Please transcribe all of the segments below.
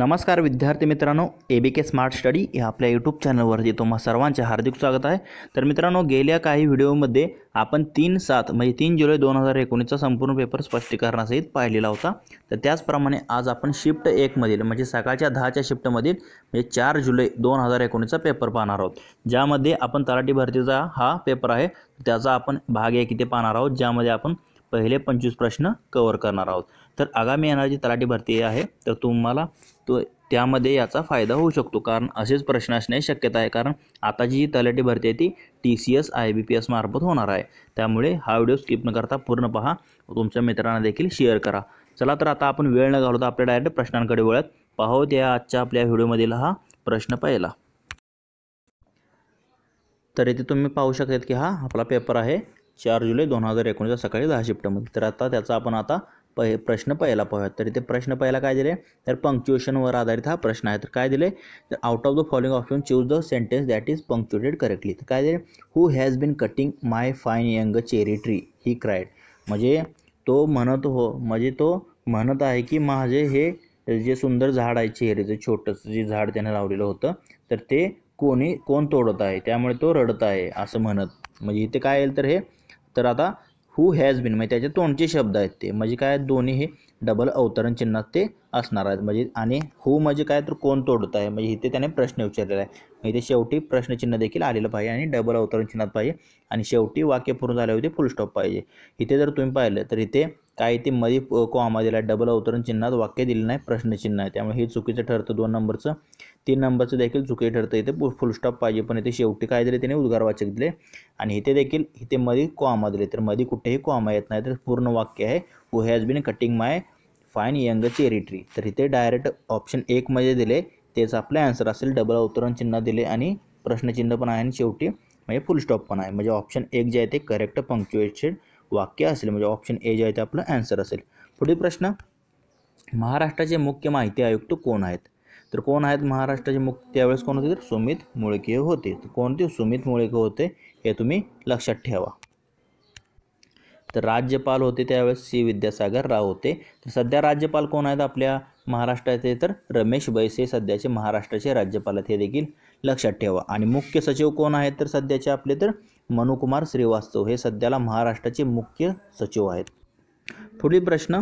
नमस्कार विद्यार्थी मित्रांनो A B K smart study या आपल्या यूट्यूब चॅनलवरती तुम्हा सर्वांचे हार्दिक स्वागत आहे तर मित्रांनो गेल्या काही व्हिडिओमध्ये आपण तीन सात म्हणजे तीन जुलै दोन हजार एकोणीसचा संपूर्ण पेपर स्पष्टीकरणासहित पाहिलेला होता तर त्याचप्रमाणे आज आपण शिफ्ट एकमधील म्हणजे सकाळच्या दहाच्या शिफ्टमधील म्हणजे चार जुलै दोन हजार एकोणीसचा पेपर पाहणार आहोत ज्यामध्ये आपण तलाठी भरतीचा हा पेपर आहे त्याचा आपण भाग एक इथे पाहणार आहोत ज्यामध्ये आपण पहिले पंचवीस प्रश्न कवर करणार आहोत तर आगामी येणारी जी तलाठी भरती आहे तर तुम्हाला तो त्यामध्ये याचा फायदा होऊ शकतो कारण असेच प्रश्न असण्याची शक्यता आहे कारण आताची जी तलाठी भरती आहे ती T C S I B P S मार्फत होणार आहे त्यामुळे हा व्हिडिओ स्किप न करता पूर्ण पहा तुमच्या मित्रांना देखील शेअर करा चला तर आता आपण वेळ न घालवता आपल्या डायरेक्ट प्रश्नांकडे वळत पाहू त्या आजच्या आपल्या व्हिडिओमधील हा प्रश्न पहिला तर इथे तुम्ही पाहू शकत की हा आपला पेपर आहे चार जुलै दोन हजार एकोणीसच्या सकाळी दहा शिफ्टमध्ये तर आता त्याचा आपण आता पहि प्रश्न पहिला पाहूयात तर इथे प्रश्न पहिला काय दिले तर पंक्च्युएशनवर आधारित हा प्रश्न आहे तर काय दिले तर out of the following option choose the sentence that is punctuated correctly तर काय दिले who has been cutting my fine young cherry tree he cried म्हणजे तो म्हणत हो म्हणजे तो म्हणत आहे की माझे हे जे सुंदर झाड आहे चेहरीचं छोटंसं जे झाड त्याने लावलेलं होतं तर ते कोणी कोण तोडत आहे त्यामुळे तो रडत आहे असं म्हणत म्हणजे इथे काय येईल तर हे तर आता हू हॅज बीन म्हणजे त्याचे तोंडचे शब्द आहेत ते म्हणजे काय दोन्ही हे डबल अवतरण चिन्हात ते असणार आहेत म्हणजे आणि हू म्हणजे काय तर कोण तोडत आहे म्हणजे इथे त्याने प्रश्न विचारलेला आहे म्हणजे ते शेवटी प्रश्नचिन्ह देखील आलेलं पाहिजे आणि डबल अवतरण चिन्हात पाहिजे आणि शेवटी वाक्य पूर्ण झाल्यावरती फुलस्टॉप पाहिजे इथे जर तुम्ही पाहिलं तर इथे काय ते मध्ये कॉमा दिला डबल अवतरण चिन्हात वाक्य दिलं नाही प्रश्नचिन्ह आहे त्यामुळे हे चुकीचं ठरतं दोन नंबरचं तीन नंबरचं देखील चुकी ठरतं इथे फुलस्टॉप पाहिजे पण इथे शेवटी काय दिले त्याने उद्गारवाचक दिले आणि इथे देखील इथे मध्ये कॉमा दिले तर मध्ये कुठेही कॉमा येत नाही तर पूर्ण वाक्य आहे who has been cutting my fine young cherry tree तर इथे डायरेक्ट ऑप्शन एकमध्ये दिले तेच आपलं आन्सर असेल डबल अवतरण चिन्ह दिले आणि प्रश्नचिन्ह पण आहे आणि शेवटी म्हणजे फुलस्टॉप पण आहे म्हणजे ऑप्शन एक जे आहे ते करेक्ट पंक्च्युएटेड वाक्य असेल म्हणजे ऑप्शन ए जे आहे ते आपलं ॲन्सर असेल पुढील प्रश्न महाराष्ट्राचे मुख्य माहिती आयुक्त कोण आहेत तर कोण आहेत महाराष्ट्राचे मुख्य त्यावेळेस कोण होते तर सुमित मुळके होते तर कोणते सुमित मुळके होते हे तुम्ही लक्षात ठेवा तर राज्यपाल होते त्यावेळेस सी विद्यासागर राव होते तर सध्या राज्यपाल कोण आहेत आपल्या महाराष्ट्राचे तर रमेश बैसे सध्याचे महाराष्ट्राचे राज्यपाल आहेत हे देखील लक्षात ठेवा आणि मुख्य सचिव कोण आहेत तर सध्याचे आपले तर मनुकुमार श्रीवास्तव हे सध्याला महाराष्ट्राचे मुख्य सचिव आहेत पुढील प्रश्न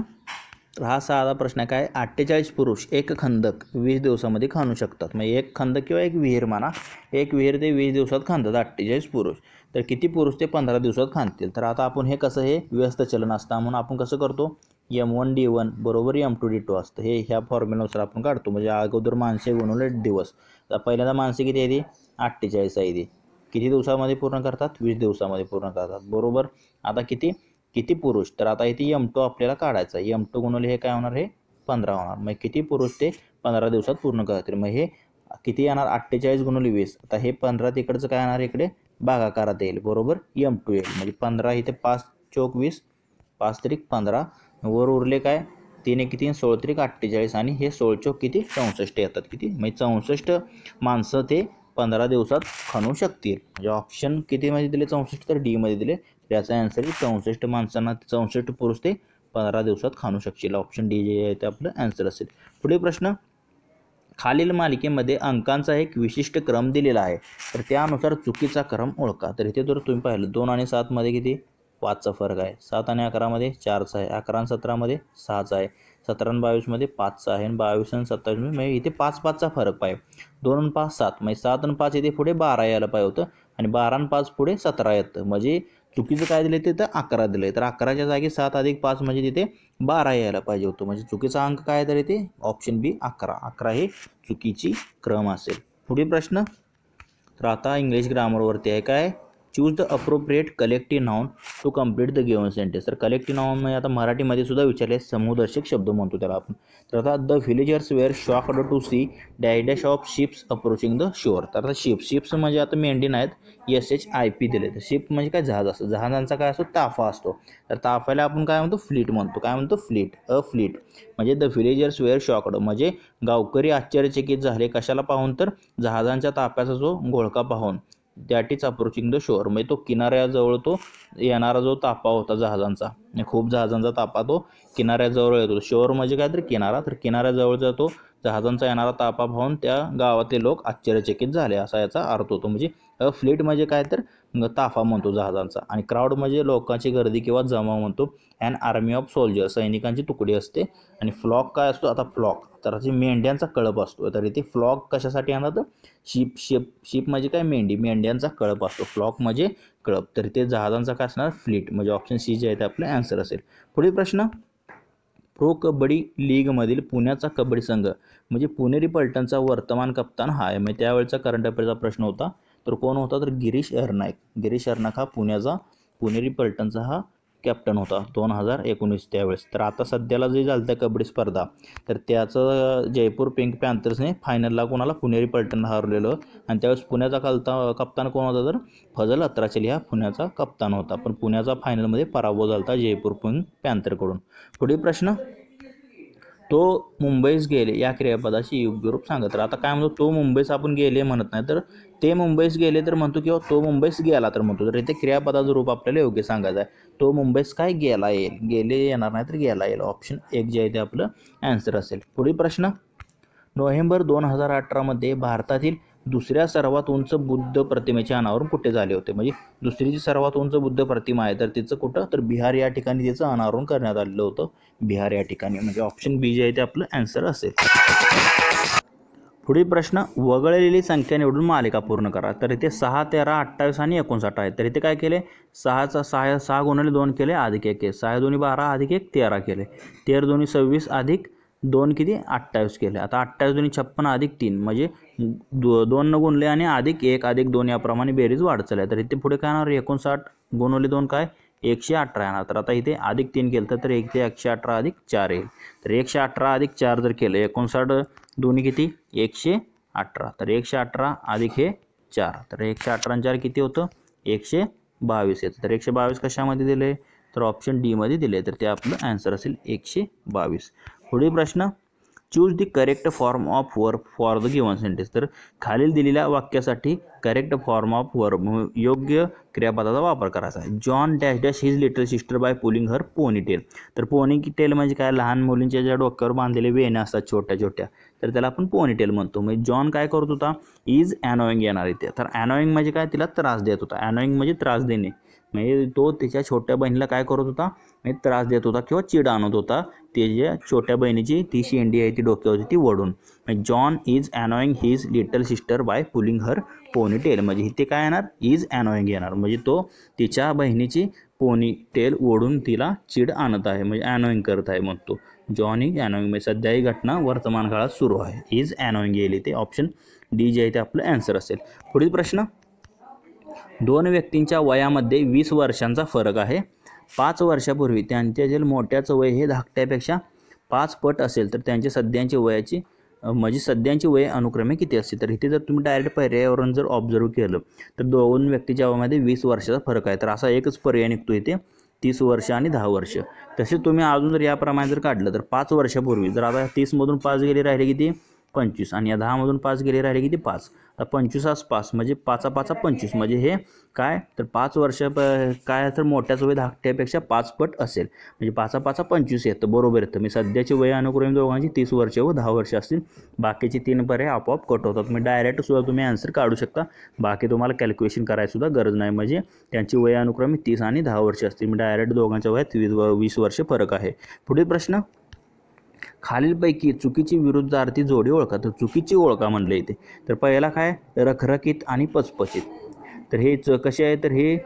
हा साधा प्रश्न काय अठ्ठेचाळीस पुरुष एक खंदक वीस दिवसामध्ये खाणू शकतात म्हणजे एक खंदक किंवा एक विहीर म्हणा एक विहीर ते वीस दिवसात खांदतात अठ्ठेचाळीस पुरुष तर किती पुरुष ते पंधरा दिवसात खांदतील तर आता आपण हे कसं हे व्यस्त चलन असतं म्हणून आपण कसं करतो एम वन डी वन बरोबर एम टू डी टू असतं हे ह्या फॉर्म्युलानुसार आपण काढतो म्हणजे अगोदर माणसे गुणवले दिवस तर पहिल्यांदा माणसे किती आहे ती अठ्ठेचाळीस आहे ती किती दिवसामध्ये पूर्ण करतात वीस दिवसामध्ये पूर्ण करतात बरोबर आता किती किती पुरुष तर आता इथे यम टू आपल्याला काढायचा आहे यम टू गुणवले हे काय होणार हे पंधरा होणार मग किती पुरुष ते पंधरा दिवसात पूर्ण करतील मग हे किती येणार अठ्ठेचाळीस गुणवले वीस आता हे पंधरा तिकडचं काय येणार इकडे बागाकारात येईल बरोबर यम टू येईल म्हणजे पंधरा इथे पाच चौक वीस पाच त्रिक पंधरा वर उरले काय तिने किती सोळ तरीक अठ्ठेचाळीस आणि हे सोळ चौक किती चौसष्ट येतात किती म्हणजे चौसष्ट माणसं ते पंधरा दिवसात खाणू शकतील म्हणजे ऑप्शन कितीमध्ये दिले चौसष्ट तर डीमध्ये दिले तर याचा ॲन्सर चौसष्ट माणसांना चौसष्ट पुरुष ते पंधरा दिवसात खाणू शकतील ऑप्शन डी जे आहे ते आपलं ॲन्सर असेल पुढे प्रश्न खालील मालिकेमध्ये अंकांचा एक विशिष्ट क्रम दिलेला आहे तर त्यानुसार चुकीचा क्रम ओळखा तर इथे जर तुम्ही पाहिलं दोन आणि सातमध्ये किती पाचचा फरक आहे सात आणि अकरामध्ये चारचा आहे अकरा आणि सतरामध्ये सहाचा आहे सतरा आणि बावीसमध्ये पाचचा आहे आणि बावीस आणि सत्तावीस म्हणजे इथे पाच पाचचा फरक पाहिजे दोन आणि पाच सात म्हणजे सात आणि पाच इथे पुढे बारा यायला पाहिजे होतं आणि बारा आणि पाच पुढे सतरा येतं म्हणजे चुकीचं काय दिलं ते तर अकरा दिलं आहे तर अकराच्या जागी सात अधिक पाच म्हणजे तिथे बारा यायला पाहिजे होतं म्हणजे चुकीचा अंक काय तर इथे ऑप्शन बी अकरा अकरा हे चुकीची क्रम असेल पुढील प्रश्न तर आता इंग्लिश ग्रामरवरती आहे काय choose the appropriate collective noun to complete the given sentence तर कलेक्टिव नाऊन म्हणजे आता मराठीमध्ये सुद्धा विचारले समूहदर्शक शब्द म्हणतो त्याला आपण तर आता the villagers were shocked to see a dash dash of ships approaching the shore तर आता शिप शिप्स म्हणजे आता मेंढी आहेत एस एच आय पी दिले तर शिप म्हणजे काय जहाज असतं जहाजांचा काय असतो ताफा असतो तर ताफ्याला आपण काय म्हणतो फ्लीट म्हणतो काय म्हणतो फ्लीट अ फ्लीट म्हणजे द व्हिलेजर्स वेअर शॉकड म्हणजे गावकरी आश्चर्यचकित झाले कशाला पाहून तर जहाजांच्या ताफ्याचा जो घोळका पाहून that is approaching the shore म्हणजे तो किनाऱ्याजवळ तो येणारा जो तापा होता जहाजांचा म्हणजे खूप जहाजांचा तापा तो किनाऱ्याजवळ येतो शोअर म्हणजे काय तर किनारा तर किनाऱ्याजवळचा तो जहाजांचा येणारा तापा पाहून त्या गावातले लोक आश्चर्यचकित झाले असा याचा अर्थ होतो म्हणजे फ्लीट म्हणजे काय तर ताफा म्हणतो जहाजांचा आणि क्राऊड म्हणजे लोकांची गर्दी किंवा जमा म्हणतो अँड आर्मी ऑफ सोल्जर सैनिकांची तुकडी असते आणि फ्लॉक काय असतो आता फ्लॉक तर मेंढ्यांचा कळप असतो तर इथे फ्लॉक कशासाठी आणतात शिप शिप शिप म्हणजे काय मेंढी मेंढ्यांचा कळप असतो फ्लॉक म्हणजे कळप तर इथे जहाजांचा काय असणार फ्लीट म्हणजे ऑप्शन सी जे आहे ते आपलं आन्सर असेल पुढील प्रश्न प्रो कबड्डी लीगमधील पुण्याचा कबड्डी संघ म्हणजे पुणेरी पलटणचा वर्तमान कप्तान हा आहे म्हणजे त्यावेळेचा करंट अफेअरचा प्रश्न होता तर कोण होता तर गिरीश एरनायक गिरीश एरनायक हा पुण्याचा पुणेरी पलटनचा हा कॅप्टन होता दोन हजार एकोणीस त्यावेळेस तर आता सध्याला जे झालं त्या कबड्डी स्पर्धा तर त्याचं जयपूर पिंक पॅन्थर्सने फायनलला कोणाला पुणेरी पलटन हरवलेलं आणि त्यावेळेस पुण्याचा कलता कप्तान कोण होता तर फजल अत्राचली हा पुण्याचा कप्तान होता पण पुण्याचा फायनलमध्ये पराभव झाला होता जयपूर पिंक पॅन्थरकडून पुढील प्रश्न तो मुंबईस गेले या क्रियापदाशी रूप सांगत तर आता काय म्हणतो तो मुंबईस आपण गेले म्हणत नाही तर ते मुंबईस गेले तर म्हणतो किंवा तो मुंबईस गेला तर म्हणतो तर इथे क्रियापदाचं रूप आपल्याला योग्य सांगायचं आहे तो मुंबईस काय गेला येईल गेले येणार नाही तर गेला येईल ऑप्शन एक जे आहे ते आपलं ॲन्सर असेल पुढील प्रश्न नोव्हेंबर दोन हजार अठरामध्ये भारतातील दुसऱ्या सर्वात उंच बुद्ध प्रतिमेचे अनावरण कुठे झाले होते म्हणजे दुसरी जी सर्वात उंच बुद्ध प्रतिमा आहे तर तिचं कुठं तर बिहार या ठिकाणी तिचं अनावरण करण्यात आलेलं होतं बिहार या ठिकाणी म्हणजे ऑप्शन बी जे आहे ते आपलं ॲन्सर असेल पुढील प्रश्न वगळलेली संख्या निवडून मालिका पूर्ण करा तर इथे सहा तेरा अठ्ठावीस आणि एकोणसाठ आहे तर इथे काय केले सहाचा सहा सहा गुणले दोन केले अधिक एक सहा दोन्ही बारा अधिक एक तेरा केले तेरा दोन्ही सव्वीस अधिक दोन किती अठ्ठावीस केले आता अठ्ठावीस दोन्ही छप्पन अधिक तीन म्हणजे दो दोन गुणले आणि अधिक एक अधिक दोन याप्रमाणे बेरीज वाढ चालली तर इथे पुढे काय येणार एकोणसाठ गुणवले दोन काय एकशे अठरा येणार तर आता इथे अधिक तीन केलं तर एक ते एकशे अठरा अधिक चार येईल तर एकशे अठरा अधिक चार जर केलं एकोणसाठ दोन्ही किती एकशे अठरा तर एकशे अठरा अधिक हे चार तर एकशे अठरा चार किती होतं एकशे बावीस येतं तर एकशे बावीस कशामध्ये दिले तर ऑप्शन डीमध्ये दिले तर ते आपलं आन्सर असेल एकशे बावीस पुढील प्रश्न choose the correct form of verb for the given sentence तर खालील दिलेल्या वाक्यासाठी करेक्ट फॉर्म ऑफ वर्ब योग्य क्रियापदाचा वापर करायचा आहे John dash dash his little sister by pulling her ponytail तर पोनी टेल म्हणजे काय लहान मुलींच्या ज्या डोक्यावर बांधलेले वेण्या असतात छोट्या छोट्या तर त्याला आपण पोनी टेल म्हणतो म्हणजे जॉन काय करत होता इज अॅनोईंग येणार इथे तर अॅनोईंग म्हणजे काय तिला त्रास देत होता अॅनोईंग म्हणजे त्रास देणे म्हणजे तो त्याच्या छोट्या बहिणीला काय करत होता म्हणजे त्रास देत होता किंवा चिड आणत होता त्याच्या छोट्या बहिणीची ती शेंडी आहे ती डोक्यावरती ती ओढून John is annoying his little sister by pulling her ponytail म्हणजे इथे काय येणार इज अनॉईंग येणार म्हणजे तो तिच्या बहिणीची पोनी टेल ओढून तिला चिड आणत आहे म्हणजे अनॉईंग करत आहे मग तो जॉन इज अनॉईंग म्हणजे सध्या ही घटना वर्तमान काळात सुरू आहे इज अनॉईंग येईल इथे ऑप्शन डी जे आहे ते आपलं ॲन्सर असेल पुढील प्रश्न दोन व्यक्तींच्या वयामध्ये वीस वर्षांचा फरक आहे पाच वर्षापूर्वी त्यांच्यातील मोठ्याचं वय हे धाकट्यापेक्षा पाच पट असेल तर त्यांचे सध्यांचे वयाची म्हणजे सध्यांची वय अनुक्रमे किती असते तर इथे जर तुम्ही डायरेक्ट पर्यावरण जर ऑब्झर्व केलं तर दोन व्यक्तीच्या वयामध्ये वीस वर्षाचा फरक आहे तर असा एकच पर्याय निघतो इथे तीस वर्ष आणि दहा वर्ष तसेच तुम्ही अजून जर याप्रमाणे जर काढलं तर पाच वर्षापूर्वी जर आता तीसमधून पाच गेली राहिले किती पंचवीस आणि या दहामधून पाच गेले राहिले किती पाच आता पंचवीस आज पाच म्हणजे पाचा पाचा पंचवीस म्हणजे हे काय तर पाच वर्ष प काय तर मोठ्याच वय धाकट्यापेक्षा पाच पट असेल म्हणजे पाचा पाचा पंचवीस येतं बरोबर येतं मी सध्याचे वय अनुक्रमे दोघांची तीस वर्ष व दहा वर्ष असतील बाकीचे तीन पर्याय आपोआप कट होतात डायरेक्ट सुद्धा तुम्ही आन्सर काढू शकता बाकी तुम्हाला कॅल्क्युलेशन सुद्धा गरज नाही म्हणजे त्यांची वय अनुक्रमे तीस आणि दहा वर्षे असतील मी डायरेक्ट दोघांच्या वयात वीस वीस फरक आहे पुढील प्रश्न खालीलपैकी चुकीची विरुद्धार्थी जोडी ओळखा तर चुकीची ओळखा म्हणले इथे तर पहिला काय रखरखीत आणि पचपचित तर हे च कसे आहे तर हे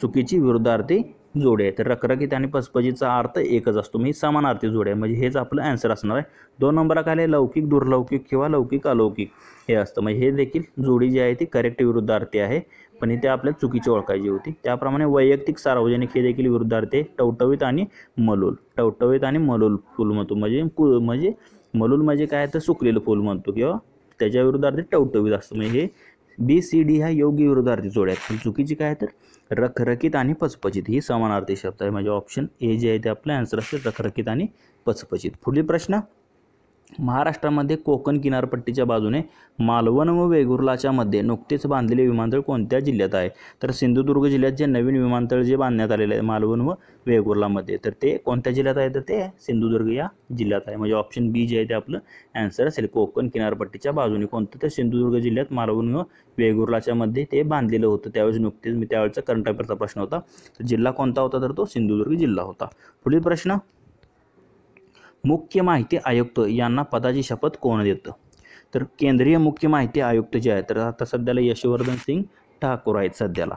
चुकीची विरुद्धार्थी जोडी आहे तर रखरखीत आणि पचपचीचा अर्थ एकच असतो म्हणजे समानार्थी जोडे आहे म्हणजे हेच आपलं ॲन्सर असणार आहे दोन नंबरला काय लौकिक दुर्लौकिक किंवा लौकिक अलौकिक हे असतं म्हणजे हे देखील जोडी जी आहे ती करेक्ट विरुद्धार्थी आहे पण इथे आपल्याला चुकीची ओळखायची होती त्याप्रमाणे वैयक्तिक सार्वजनिक हे देखील विरुद्धार्थे टवटवीत आणि मलूल टवटवीत आणि मलूल फुल म्हणतो म्हणजे कु म्हणजे मलूल म्हणजे काय तर सुकलेलं फुल म्हणतो किंवा त्याच्या विरुद्धार्थे टवटवीत असतं म्हणजे हे बी सी डी ह्या योग्य विरुद्धार्थी जोड्या पण चुकीची काय तर रखरखीत आणि पचपचित ही समानार्थी शब्द आहे म्हणजे ऑप्शन ए जे आहे ते आपलं आन्सर असेल रखरखीत आणि पचपचित पुढील प्रश्न महाराष्ट्रामध्ये कोकण किनारपट्टीच्या बाजूने मालवण व वेगुर्लाच्या मध्ये नुकतेच बांधलेले विमानतळ कोणत्या जिल्ह्यात आहे तर सिंधुदुर्ग जिल्ह्यात जे नवीन विमानतळ जे बांधण्यात आलेले आहे मालवण व वेगुर्लामध्ये तर ते कोणत्या जिल्ह्यात आहे तर ते सिंधुदुर्ग या जिल्ह्यात आहे म्हणजे ऑप्शन बी जे आहे ते आपलं ॲन्सर असेल कोकण किनारपट्टीच्या बाजूने कोणतं तर सिंधुदुर्ग जिल्ह्यात मालवण व वेगुर्लाच्या मध्ये ते बांधलेलं होतं त्यावेळेस नुकतेच मी त्यावेळेचा करंट अफेअरचा प्रश्न होता तर जिल्हा कोणता होता तर तो सिंधुदुर्ग जिल्हा होता पुढील प्रश्न मुख्य माहिती आयुक्त यांना पदाची शपथ कोण देतं तर केंद्रीय मुख्य माहिती आयुक्त जे आहेत तर आता सध्याला यशवर्धन सिंग ठाकूर आहेत सध्याला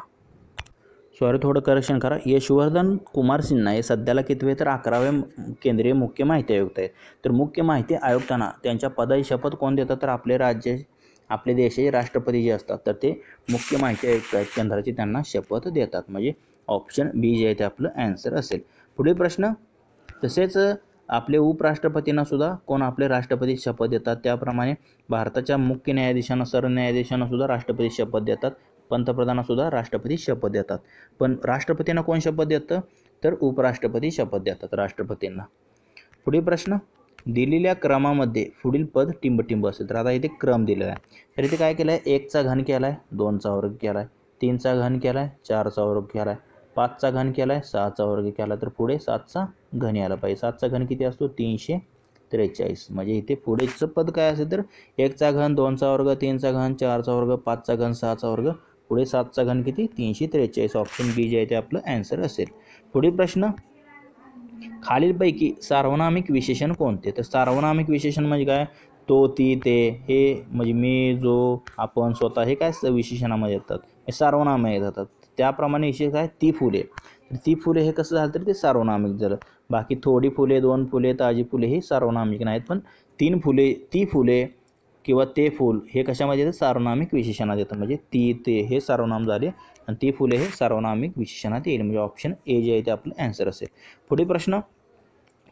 सॉरी थोडं करेक्शन करा यशवर्धन कुमार सिन्हा हे सध्याला कितवे तर अकरावे केंद्रीय मुख्य माहिती आयुक्त आहेत तर मुख्य माहिती आयुक्तांना त्यांच्या पदाची शपथ कोण देतात तर आपले राज्य आपले देशाचे राष्ट्रपती जे असतात तर ते मुख्य माहिती आयुक्त आहेत केंद्राची त्यांना शपथ देतात म्हणजे ऑप्शन बी जे आहे ते आपलं ॲन्सर असेल पुढील प्रश्न तसेच आपले उपराष्ट्रपतींना सुद्धा कोण आपले राष्ट्रपती शपथ देतात त्याप्रमाणे भारताच्या मुख्य न्यायाधीशांना सरन्यायाधीशांना सुद्धा राष्ट्रपती शपथ देतात सुद्धा राष्ट्रपती शपथ देतात पण राष्ट्रपतींना कोण शपथ देतं तर उपराष्ट्रपती शपथ देतात राष्ट्रपतींना पुढील प्रश्न दिलेल्या क्रमामध्ये पुढील पद टिंबटिंब असेल तर आता इथे क्रम दिलेला आहे तर इथे काय केलं आहे एकचा घन केला आहे दोनचा वर्ग केला आहे तीनचा घन केला आहे चारचा वर्ग केला आहे पाचचा घन केला आहे सहाचा वर्ग केला तर पुढे सातचा घन यायला पाहिजे सातचा घन किती असतो तीनशे त्रेचाळीस म्हणजे इथे पुढेचं पद काय असेल तर एकचा घन दोनचा वर्ग तीनचा घन चारचा वर्ग पाचचा घन सहाचा वर्ग पुढे सातचा घन किती तीनशे त्रेचाळीस ऑप्शन बी जे आहे ते आपलं ॲन्सर असेल पुढील प्रश्न खालीलपैकी सार्वनामिक विशेषण कोणते तर सार्वनामिक विशेषण म्हणजे काय तो ती ते हे म्हणजे मी जो आपण स्वतः हे काय विशेषणामध्ये येतात सार्वनामे येतात त्याप्रमाणे विशेष काय ती फुले तर ती फुले हे कसं झालं तर ते सार्वनामिक झालं बाकी थोडी फुले दोन फुले ताजी फुले ही सार्वनामिक नाहीत पण तीन फुले ती फुले किंवा ते फूल हे कशामध्ये येतात सार्वनामिक विशेषणात येतं म्हणजे ती ते हे सार्वनाम झाले आणि ती फुले हे सार्वनामिक विशेषणात येईल म्हणजे ऑप्शन ए जे आहे ते आपलं ॲन्सर असेल पुढे प्रश्न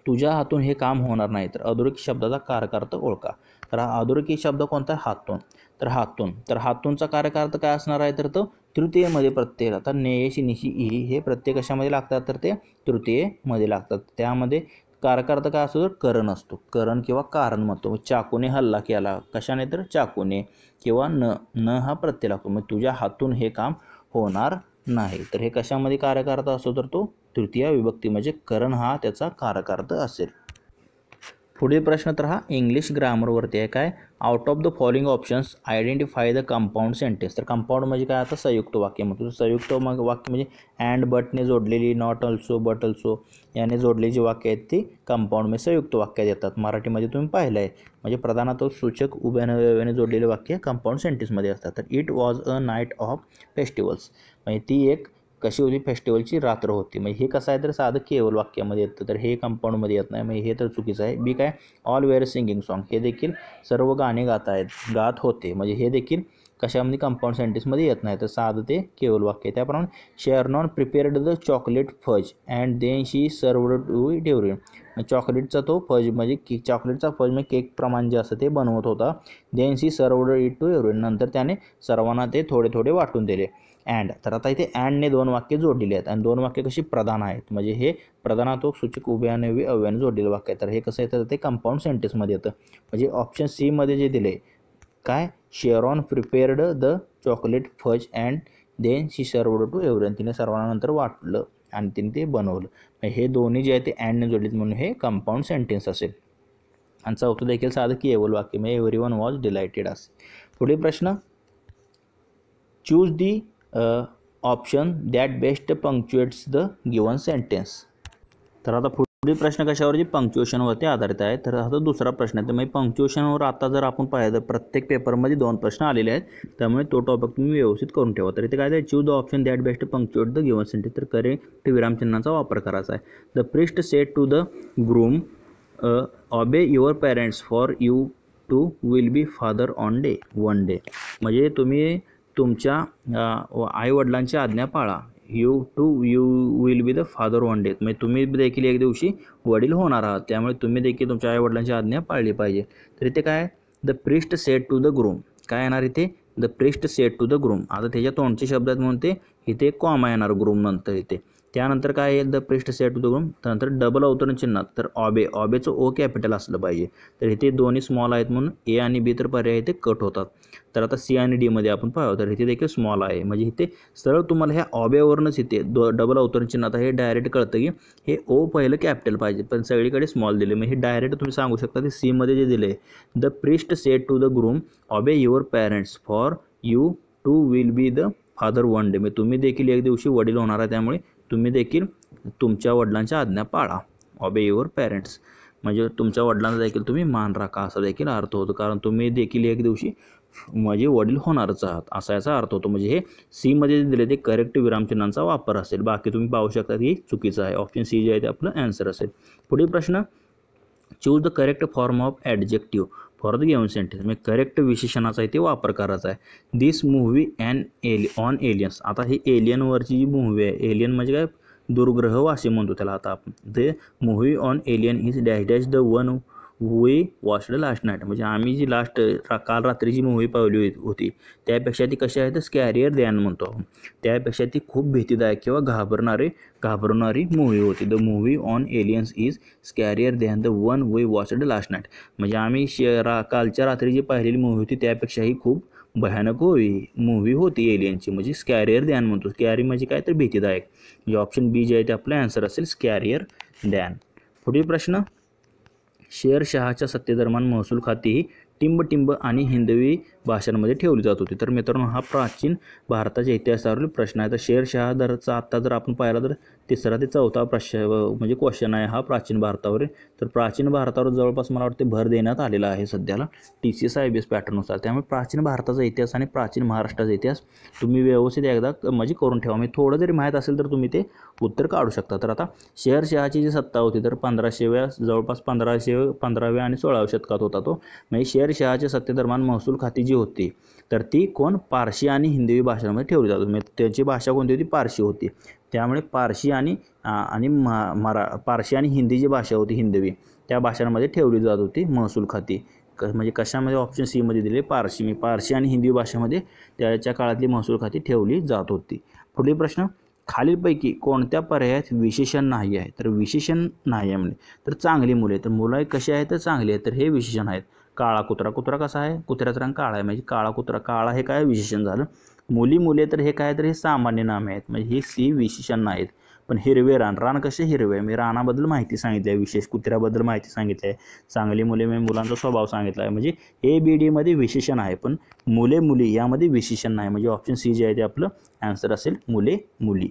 तुझ्या हातून हे काम होणार नाही तर अधोरेख शब्दाचा कारकार्थ ओळखा तर हा शब्द कोणता आहे हातून तर हातून तर हातूनचा कार्यकार्थ काय असणार आहे तर तो तृतीयेमध्ये प्रत्यय आता नेयशी निशी ई हे प्रत्यय कशामध्ये लागतात तर ते तृतीयेमध्ये लागतात त्यामध्ये कारकार्थ काय असतो तर करण असतो करण किंवा कारण म्हणतो चाकूने हल्ला केला कशाने तर चाकूने किंवा न न हा प्रत्यय लागतो मग तुझ्या हातून हे काम होणार नाही तर हे कशामध्ये कार्यकार्थ असतो तर तो तृतीय विभक्ती म्हणजे करण हा त्याचा कारकार्थ असेल पुढील प्रश्न तर हा इंग्लिश ग्रामरवरती आहे काय out of the following options identify the compound sentence तर कंपाऊंड म्हणजे काय आता संयुक्त वाक्य म्हणतो संयुक्त मग वाक्य म्हणजे अँड बटने जोडलेली नॉट अल्सो बट अल्सो याने जोडलेली जी वाक्य आहेत ती कंपाऊंड म्हणजे संयुक्त वाक्यात येतात मराठीमध्ये तुम्ही पाहिलं आहे म्हणजे प्रधानतः सूचक उभ्याने जोडलेले वाक्य कंपाऊंड सेंटेन्समध्ये असतात तर it was a night of festivals म्हणजे ती एक कशी होती फेस्टिवलची रात्र होती म्हणजे हे कसं आहे तर साधं केवळ वाक्यामध्ये येतं तर हे कंपाऊंडमध्ये येत नाही म्हणजे हे तर चुकीचं आहे बी काय ऑल वेअर सिंगिंग सॉन्ग हे देखील सर्व गाणे गात आहेत गात होते म्हणजे हे देखील कशामध्ये कंपाऊंड सेंटेन्समध्ये येत नाही तर साधं ते केवळ वाक्य आहे त्याप्रमाणे Sharon prepared the chocolate fudge and then she serve to डेवरी चॉकलेटचा तो फज म्हणजे केक चॉकलेटचा फज म्हणजे केक प्रमाण जे असं ते बनवत होता then she served it to एवढे नंतर त्याने सर्वांना ते थोडे थोडे वाटून दिले अँड तर आता इथे अँडने दोन वाक्य जोडलेली आहेत आणि दोन वाक्य कशी प्रधान आहेत म्हणजे हे प्रधानात्मक सूचक उभे आणि जोडलेलं वाक्य आहे तर हे कसं येतं ते कंपाऊंड सेंटेन्समध्ये येतं म्हणजे ऑप्शन सीमध्ये जे दिले काय Sharon prepared the chocolate fudge and then she served to everyone तिने सर्वांनंतर वाटलं आणि तिने ते बनवलं हे दोन्ही जे आहे ते अँडने जोडलेत म्हणून हे कंपाऊंड सेंटेन्स असेल आणि चौथं देखील साधं केवल वाक्य म्हणजे एव्हरी वन वॉज डिलायटेड असेल पुढील प्रश्न choose the option that best punctuates the given sentence तर आता पुढील प्रश्न कशावर जे पंक्च्युएशनवरती आधारित आहे तर आता दुसरा प्रश्न आहे तर म्हणजे पंक्च्युएशनवर आता जर आपण पाहिलं तर प्रत्येक पेपरमध्ये दोन प्रश्न आलेले आहेत त्यामुळे तो टॉपिक तुम्ही व्यवस्थित करून ठेवा तर इथे काय आहे choose the option that best punctuate the given sentence तर करेक्ट विरामचिन्हांचा वापर करायचा आहे the priest said to the groom obey your parents for you too will be father on day one day म्हणजे तुम्ही तुमच्या आईवडिलांची आज्ञा पाळा you too you will be the father one day म्हणजे तुम्ही देखील एक दिवशी वडील होणार आहात त्यामुळे तुम्ही देखील तुमच्या आईवडिलांची आज्ञा पाळली पाहिजे तर इथे काय the priest said to the groom काय येणार इथे the priest said to the groom आता त्याच्या तोंडचे शब्द आहेत म्हणून ते इथे कॉमा येणार ग्रूम नंतर इथे त्यानंतर काय आहे द पृष्ठ सेट दोन त्यानंतर डबल अवतरण चिन्हात तर ऑबे ऑबेचं ओ कॅपिटल असलं पाहिजे तर इथे दोन्ही स्मॉल आहेत म्हणून ए आणि बी तर पर्याय इथे कट होतात तर आता सी आणि डीमध्ये आपण पाहू तर इथे देखील स्मॉल आहे म्हणजे इथे सरळ तुम्हाला ह्या ऑबेवरूनच इथे डबल अवतरण चिन्हात हे डायरेक्ट कळतं की हे ओ पहिलं कॅपिटल पाहिजे पण सगळीकडे स्मॉल दिले मग हे डायरेक्ट तुम्ही सांगू शकता की सीमध्ये जे दिले the priest said to the groom obey your parents for you too will be the father one day मग तुम्ही देखील एक दिवशी वडील होणार आहे त्यामुळे तुम्ही देखील तुमच्या वडिलांच्या आज्ञा पाळा ऑबे युअर पॅरेंट्स म्हणजे तुमच्या वडिलांचा देखील तुम्ही मान राखा असा देखील अर्थ होतो कारण तुम्ही देखील एक दिवशी म्हणजे वडील होणारच आहात असा याचा अर्थ होतो म्हणजे हे सीमध्ये दिले ते करेक्ट विरामचिन्हांचा वापर असेल बाकी तुम्ही पाहू शकता की चुकीचं आहे ऑप्शन सी जे आहे ते आपलं ॲन्सर असेल पुढील प्रश्न choose the correct form of adjective for the game sentence म्हणजे करेक्ट विशेषणाचा इथे वापर करायचा आहे this movie and ali on aliens आता ही एलियनवरची जी मूव्ही आहे एलियन म्हणजे काय दुर्ग्रहवासी म्हणतो त्याला आता आपण ते movie on alien is dash dash the one we watched last night म्हणजे आम्ही जी लास्ट रा काल रात्री जी मूवी पाहिली होती त्यापेक्षा ती कशी आहे तर स्कॅरियर दॅन म्हणतो त्यापेक्षा ती खूप भीतीदायक किंवा घाबरणारे घाबरणारी मूव्ही होती the movie on aliens is scarier than the one we watch last night म्हणजे आम्ही रा कालच्या रात्री जी पाहिलेली मूवी होती त्यापेक्षाही खूप भयानक होवी मूव्ही होती एलियनची म्हणजे स्कॅरियर दॅन म्हणतो स्कॅरी म्हणजे काय तर भीतीदायक म्हणजे ऑप्शन बी जे आहे ते आपला ॲन्सर असेल स्कॅरियर दॅन पुढील प्रश्न शेअरशहाच्या सत्तेदरम्यान महसूल खातेही टिंबटिंब आणि हिंदवी भाषांमध्ये ठेवली जात होती तर मित्रांनो हा प्राचीन भारताच्या इतिहासावरील प्रश्न आहे तर शेरशहा दरचा आत्ता जर आपण पाहिला तर तिसरा ते चौथा प्रश्न म्हणजे क्वेश्चन आहे हा प्राचीन भारतावरील तर प्राचीन भारतावर जवळपास मला वाटते भर देण्यात आलेला आहे सध्याला T C S I B S पॅटर्ननुसार त्यामुळे प्राचीन भारताचा इतिहास आणि प्राचीन महाराष्ट्राचा इतिहास तुम्ही व्यवस्थित एकदा म्हणजे करून ठेवा म्हणजे थोडं जरी माहीत असेल तर तुम्ही ते उत्तर काढू शकता तर आता शेरशहाची जी सत्ता होती तर पंधराशेव्या जवळपास पंधराशे पंधराव्या आणि सोळाव्या शतकात होता तो म्हणजे शेरशहाच्या सत्तेदरम्यान महसूल खाती जी होती तर ती कोण पारशी आणि हिंदवी भाषांमध्ये ठेवली जात होती म्हणजे त्याची भाषा कोणती होती पारशी होती त्यामुळे पारशी आणि आणि मरा पारशी आणि हिंदी जी भाषा होती हिंदवी त्या भाषांमध्ये ठेवली जात होती महसूल खाती क म्हणजे कशामध्ये ऑप्शन सीमध्ये दिले पारशी मी म्हणजे पारशी आणि हिंदी भाषेमध्ये त्याच्या काळातली महसूल खाती ठेवली जात होती पुढील प्रश्न खालीलपैकी कोणत्या पर्यायात विशेषण नाही आहे तर विशेषण नाही आहे म्हणजे तर चांगली मुले तर मुलं कशी आहेत तर चांगली आहेत तर हे विशेषण आहेत काळा कुत्रा कुत्रा कसा आहे कुत्र्याचा रंग काळा आहे म्हणजे काळा कुत्रा काळा हे काय विशेषण झालं मुली मुले तर हे काय तर हे सामान्य नाम आहेत म्हणजे हे सी विशेषण नाहीत पण हिरवे रान रान कसे हिरवे मी रानाबद्दल माहिती सांगितली आहे विशेष कुत्र्याबद्दल माहिती सांगितली आहे चांगली मुले मी मुलांचा स्वभाव सांगितला आहे म्हणजे ए बी डीमध्ये विशेषण आहे पण मुले मुली यामध्ये विशेषण नाही म्हणजे ऑप्शन सी जे आहे ते आपलं ॲन्सर असेल मुले मुली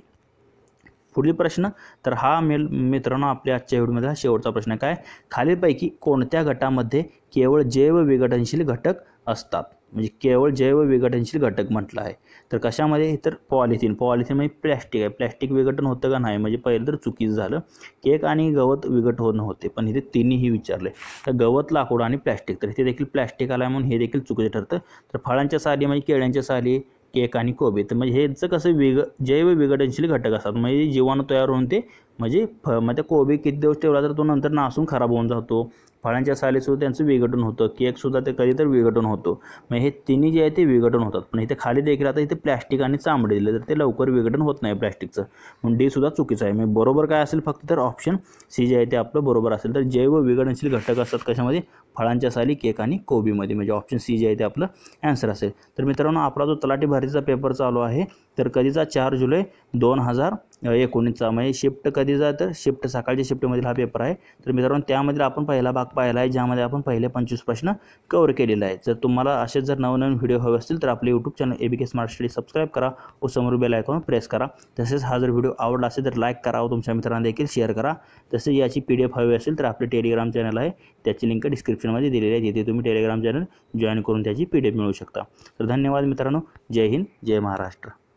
पुढील प्रश्न तर हा मेल मित्रांनो आपल्या आजच्या व्हिडिओमधला शेवटचा प्रश्न काय खालीलपैकी कोणत्या गटामध्ये केवळ जैव विघटनशील घटक असतात म्हणजे केवळ जैव विघटनशील घटक म्हटलं आहे तर कशामध्ये तर पॉलिथिन पॉलिथिन म्हणजे प्लॅस्टिक आहे प्लॅस्टिक विघटन होतं का नाही म्हणजे पहिलं तर चुकीचं झालं केक आणि गवत विघट होणं होते पण इथे तिन्हीही विचारले तर गवत लाकूड आणि प्लॅस्टिक तर इथे देखील प्लॅस्टिक आला म्हणून हे देखील चुकीचं ठरतं तर फळांच्या साली म्हणजे केळ्यांच्या साली केक आणि कोबी तर म्हणजे ह्याचं कसं विग जैव विघटनशील घटक असतात म्हणजे जीवाणू तयार होऊन ते म्हणजे फ मग कोबी किती दिवस ठेवला तर तो नंतर नासून खराब होऊन जातो फळांच्या सालीसुद्धा त्यांचं विघटन होतं केकसुद्धा ते कधी तर विघटन होतो मग हे तिन्ही जे आहे ते विघटन होतात पण इथे खाली देखील आता इथे प्लॅस्टिक आणि चांबडे दिले तर ते लवकर विघटन होत नाही प्लॅस्टिकचं म्हणून डी सुद्धा चुकीचं आहे मग बरोबर काय असेल फक्त तर ऑप्शन सी जे आहे ते आपलं बरोबर असेल तर जैव विघटनशील घटक असतात कशामध्ये फळांच्या साली केक आणि कोबीमध्ये म्हणजे ऑप्शन सी जे आहे ते आपलं ॲन्सर असेल तर मित्रांनो आपला जो तलाठी भरतीचा पेपर चालू आहे तर कधीचा चार जुलै दोन हजार एकोणीसचा शिफ्ट कधी तर शिफ्ट सकाळच्या शिफ्टमधील हा पेपर आहे तर मित्रांनो त्यामधील आपण पहिला भाग पाहिला आहे ज्यामध्ये आपण पहिले पंचवीस प्रश्न कवर केलेला आहे जर तुम्हाला असेच जर नवनवीन व्हिडिओ हवे असतील तर आपले YouTube channel K smart study subscribe करा व समोर बेल आयकॉन प्रेस करा तसेच हा जर व्हिडिओ आवडला असेल तर लाईक करा व तुमच्या मित्रांना देखील शेअर करा तसेच याची पी डी एफ हवी असेल तर आपले टेलिग्राम चॅनल आहे त्याची लिंक डिस्क्रिप्शनमध्ये दिलेली आहे तिथे तुम्ही टेलिग्राम चॅनल जॉईन करून त्याची पी डी एफ मिळू शकता तर धन्यवाद मित्रांनो जय हिंद जय महाराष्ट्र